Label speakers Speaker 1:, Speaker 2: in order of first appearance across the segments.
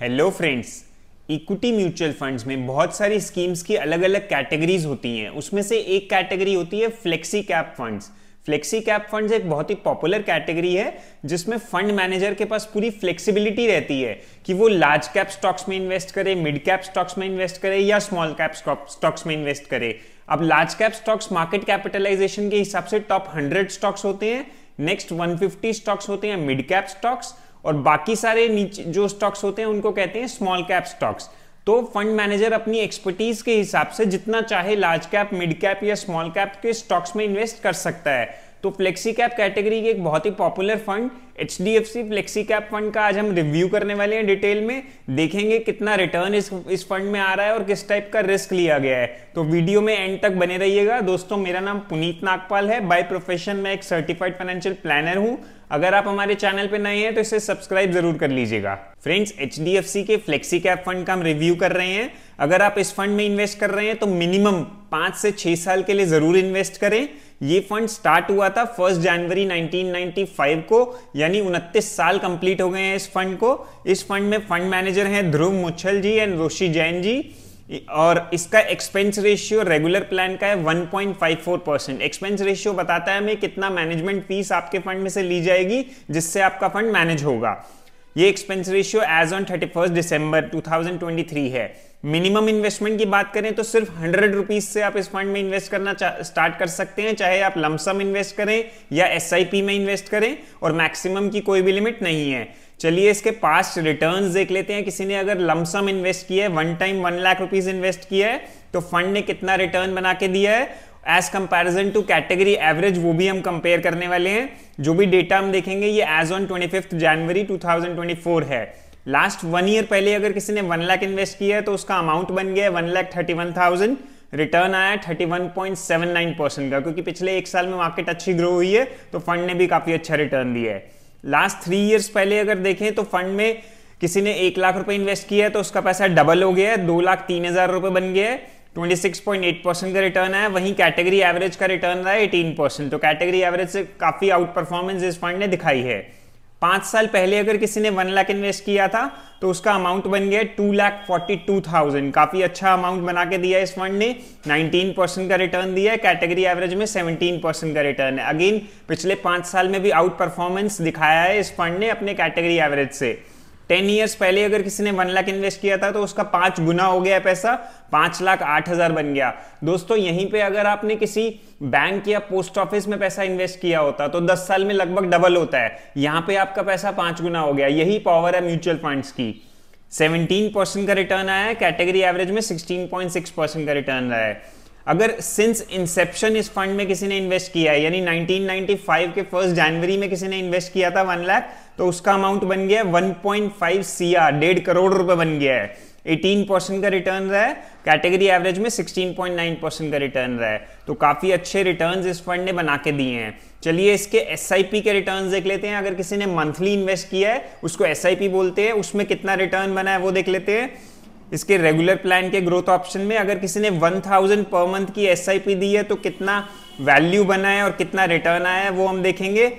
Speaker 1: hello friends equity mutual funds में बहुत सारी स्कीम्स की अलग अलग कैटेगरीज होती हैं उसमें से एक कैटेगरी होती है flexi cap funds flexi cap funds एक बहुत ही पॉपुलर कैटेगरी है जिसमें फंड मैनेजर के पास पूरी फ्लेक्सिबिलिटी रहती है कि वो लार्ज कैप स्टॉक्स में इन्वेस्ट करे मिड कैप स्टॉक्स में इन्वेस्ट करे या स्मॉल कैप स्टॉक्स में इन्वेस्ट करे अब large cap stocks market capitalisation के हिसाब से टॉप हंड्रेड स्टॉक्स होते हैं नेक्स्ट 150 स्टॉक्स होते हैं मिड कैप स्टॉक्स और बाकी सारे नीचे जो स्टॉक्स होते हैं उनको कहते हैं स्मॉल कैप स्टॉक्स तो फंड मैनेजर अपनी एक्सपर्टीज के हिसाब से जितना चाहे लार्ज कैप मिड कैप या स्मॉल कैप के स्टॉक्स में इन्वेस्ट कर सकता है तो फ्लेक्सी कैप कैटेगरी के एक बहुत ही popular fund H D F C flexi cap fund का आज हम रिव्यू करने वाले हैं डिटेल में देखेंगे कितना रिटर्न इस इस फंड में आ रहा है और किस टाइप का रिस्क लिया गया है तो वीडियो में एंड तक बने रहिएगा दोस्तों मेरा नाम पुनीत नागपाल है बाय प्रोफेशन मैं एक सर्टिफाइड फाइनेंशियल प्लानर हूँ अगर आप हमारे चैनल पे नए हैं तो इसे सब्सक्राइब जरूर कर लीजिएगा friends H D F C के फ्लेक्सी कैप फंड का हम रिव्यू कर रहे हैं अगर आप इस फंड में इन्वेस्ट कर रहे हैं तो मिनिमम पांच से छह साल के लिए जरूर इन्वेस्ट करें ये फंड स्टार्ट हुआ था फर्स्ट जनवरी 1995 को यानी उनतीस साल कंप्लीट हो गए हैं इस फंड को इस फंड में फंड मैनेजर हैं ध्रुव मुच्छल जी एंड रोशी जैन जी और इसका एक्सपेंस रेशियो रेगुलर प्लान का है 1.54 परसेंट एक्सपेंस रेशियो बताता है हमें कितना मैनेजमेंट फीस आपके फंड में से ली जाएगी जिससे आपका फंड मैनेज होगा ये expense ratio as on thirty first December 2023 है मिनिमम इन्वेस्टमेंट की बात करें तो सिर्फ हंड्रेड रुपीज से आप इस फंड में इन्वेस्ट करना स्टार्ट कर सकते हैं चाहे आप लमसम इन्वेस्ट करें या एस में इन्वेस्ट करें और मैक्सिमम की कोई भी लिमिट नहीं है चलिए इसके पास रिटर्न देख लेते हैं किसी ने अगर लमसम इन्वेस्ट किया है one time one lakh rupees invest किया है तो फंड ने कितना रिटर्न बना के दिया है as comparison to category average वो भी हम कंपेयर करने वाले हैं जो भी डेटा हम देखेंगे ये as on twenty fifth January two है लास्ट वन ईयर पहले अगर किसी ने वन लाख इन्वेस्ट किया है तो उसका अमाउंट बन गया one lakh thirty one thousand return आया नाइन परसेंट का क्योंकि पिछले एक साल में मार्केट अच्छी ग्रो हुई है तो फंड ने भी काफी अच्छा रिटर्न दिया है लास्ट थ्री ईयर्स पहले अगर देखें तो फंड में किसी ने एक लाख रुपए इन्वेस्ट किया है तो उसका पैसा डबल हो गया है दो लाख तीन हजार रुपए बन गया है 26.8 परसेंट का रिटर्न आया वहीं कैटेगरी एवरेज का रिटर्न रहा है 18 परसेंट तो कैटेगरी एवरेज से काफी आउट परफॉर्मेंस इस फंड ने दिखाई है पांच साल पहले अगर किसी ने वन लाख इन्वेस्ट किया था तो उसका अमाउंट बन गया two lakh forty two thousand काफी अच्छा अमाउंट बना के दिया इस फंड ने 19 परसेंट का रिटर्न दिया है कैटेगरी एवरेज में 17 परसेंट का रिटर्न है अगेन पिछले पांच साल में भी आउट परफॉर्मेंस दिखाया है इस फंड ने अपने कैटेगरी एवरेज से टेन ईयर्स पहले अगर किसी ने वन लाख इन्वेस्ट किया था तो उसका पांच गुना हो गया पैसा पांच लाख आठ हजार बन गया दोस्तों यहीं पे अगर आपने किसी बैंक या पोस्ट ऑफिस में पैसा इन्वेस्ट किया होता तो दस साल में लगभग डबल होता है यहां पे आपका पैसा पांच गुना हो गया यही पावर है म्यूचुअल फंड्स की 17 परसेंट का रिटर्न आया है कैटेगरी एवरेज में 16.6 परसेंट का रिटर्न आया है अगर सिंस इंसेप्शन इस फंड में किसी ने इन्वेस्ट किया है यानी 1995 के फर्स्ट जनवरी में किसी ने इन्वेस्ट किया था वन लाख तो उसका अमाउंट बन गया one point five C R डेढ़ करोड़ रुपए बन गया है 18 परसेंट का रिटर्न रहा है कैटेगरी एवरेज में 16.9 परसेंट का रिटर्न रहा है तो काफी अच्छे रिटर्न इस फंड ने बना के दिए हैं चलिए इसके एस के रिटर्न देख लेते हैं अगर किसी ने मंथली इन्वेस्ट किया है उसको एस बोलते हैं उसमें कितना रिटर्न बना है वो देख लेते हैं इसके रेगुलर प्लान के ग्रोथ ऑप्शन में अगर किसी ने 1000 पर मंथ की एस दी है तो कितना वैल्यू बना है और कितना रिटर्न आया है वो हम देखेंगे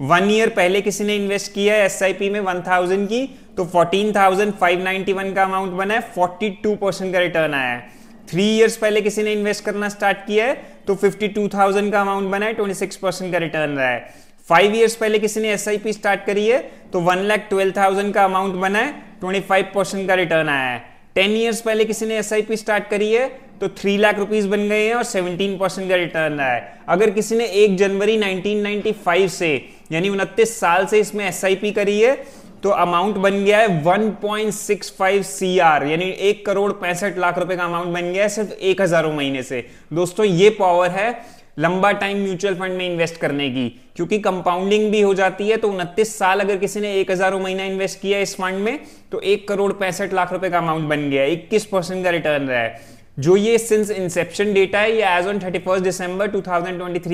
Speaker 1: वन ईयर पहले किसी ने इन्वेस्ट किया है एस में 1000 की तो 14,591 का अमाउंट बना है 42 परसेंट का रिटर्न आया है थ्री ईयर्स पहले किसी ने इन्वेस्ट करना स्टार्ट किया है तो 52,000 का अमाउंट बना है ट्वेंटी परसेंट का रिटर्न रहा है फाइव ईयर्स पहले किसी ने एस स्टार्ट करी है तो वन ट्वेल्व थाउजेंड का अमाउंट बना है ट्वेंटी फाइव परसेंट का रिटर्न आया है टेन ईयर्स पहले किसी ने एस स्टार्ट करी है तो थ्री लाख रुपीज बन गए हैं और सेवनटीन परसेंट का रिटर्न आया है अगर किसी ने एक जनवरी 1995 से यानी उनतीस साल से इसमें एस करी है तो अमाउंट बन गया है 1.65 सीआर यानी एक करोड़ पैंसठ लाख रुपए का अमाउंट बन गया है सिर्फ एक हजारों महीने से दोस्तों ये पावर है लंबा टाइम म्यूचुअल फंड में इन्वेस्ट करने की क्योंकि कंपाउंडिंग भी हो जाती है तो उनतीस साल अगर किसी ने एक हजारों महीना इन्वेस्ट किया इस फंड में तो एक करोड़ पैंसठ लाख रुपए का अमाउंट बन गया इक्कीस परसेंट का रिटर्न रहा है जो ये सिंस इंसेप्शन डेटा है ये as on thirty first December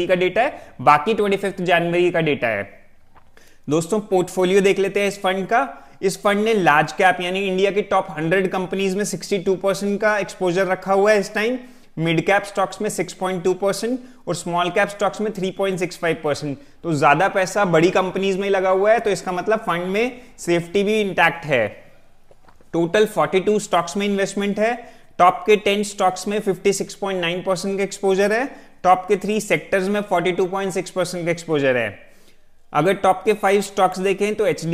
Speaker 1: का डेटा है बाकी ट्वेंटी फिफ्थ जनवरी का डेटा है दोस्तों पोर्टफोलियो देख लेते हैं इस फंड का इस फंड ने लार्ज कैप यानी इंडिया के टॉप हंड्रेड कंपनीज में टू परसेंट का एक्सपोजर रखा हुआ है इस टाइम मिड कैप स्टॉक्स में 6.2 परसेंट और स्मॉल कैप स्टॉक्स में 3.65 परसेंट तो ज़्यादा पैसा बड़ी कंपनीज में लगा हुआ है तो इसका मतलब फंड में सेफ्टी भी इंटैक्ट है टोटल 42 स्टॉक्स में इन्वेस्टमेंट है टॉप के 10 स्टॉक्स में 56.9 परसेंट का एक्सपोजर है टॉप के थ्री सेक्टर्स में 42.6 परसेंट का एक्सपोजर है अगर टॉप के फाइव स्टॉक्स देखें तो H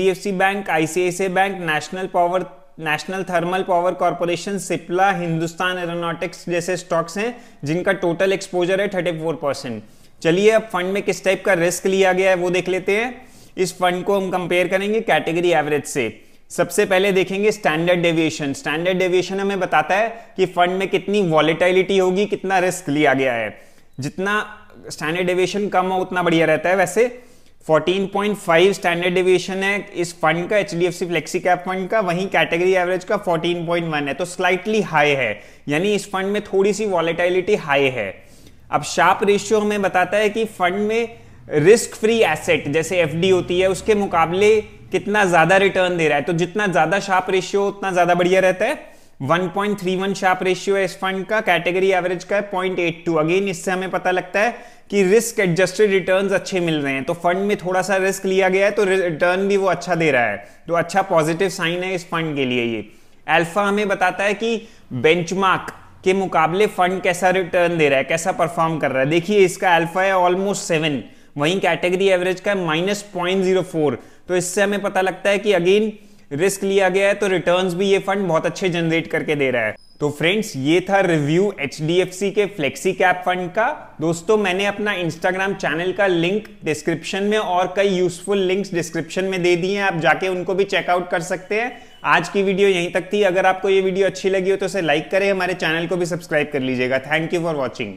Speaker 1: bank ICICI bank national power national thermal power corporation Cipla Hindustan aeronautics जैसे स्टॉक्स हैं जिनका टोटल एक्सपोजर है थर्टी फोर परसेंट चलिए अब फंड में किस टाइप का रिस्क लिया गया है वो देख लेते हैं इस फंड को हम कंपेयर करेंगे कैटेगरी एवरेज से सबसे पहले देखेंगे स्टैंडर्ड डेविएशन स्टैंडर्ड डेविएशन हमें बताता है कि फंड में कितनी वॉलेटाइलिटी होगी कितना रिस्क लिया गया है जितना स्टैंडर्ड डेविएशन कम हो उतना बढ़िया रहता है वैसे 14.5 स्टैंडर्ड डिविएशन है इस फंड का H D F C flexi cap fund का वहीं कैटेगरी एवरेज का 14.1 है तो स्लाइटली हाई है यानी इस फंड में थोड़ी सी वॉलेटाइलिटी हाई है अब शार्प रेशियो हमें बताता है कि फंड में रिस्क फ्री एसेट जैसे एफ होती है उसके मुकाबले कितना ज्यादा रिटर्न दे रहा है तो जितना ज्यादा शार्प रेशियो उतना ज्यादा बढ़िया रहता है 1.31 शार्प रेशियो है इस फंड का कैटेगरी एवरेज का है 0.82 अगेन इससे हमें पता लगता है कि रिस्क एडजस्टेड रिटर्न अच्छे मिल रहे हैं तो फंड में थोड़ा सा रिस्क लिया गया है तो रिटर्न भी वो अच्छा दे रहा है तो अच्छा पॉजिटिव साइन है इस फंड के लिए ये अल्फा हमें बताता है कि बेंचमार्क के मुकाबले फंड कैसा रिटर्न दे रहा है कैसा परफॉर्म कर रहा है देखिए इसका अल्फा है ऑलमोस्ट सेवन वहीं कैटेगरी एवरेज का माइनस पॉइंट जीरो फोर तो इससे हमें पता लगता है कि अगेन रिस्क लिया गया है तो रिटर्न भी ये फंड बहुत अच्छे जनरेट करके दे रहा है तो फ्रेंड्स ये था review H K flexi cap fund का दोस्तों मैंने अपना इंस्टाग्राम चैनल का लिंक डिस्क्रिप्शन में और कई यूजफुल लिंक्स डिस्क्रिप्शन में दे दिए हैं आप जाके उनको भी चेकआउट कर सकते हैं आज की वीडियो यहीं तक थी अगर आपको ये वीडियो अच्छी लगी हो तो उसे लाइक करें हमारे चैनल को भी सब्सक्राइब कर लीजिएगा थैंक यू फॉर वॉचिंग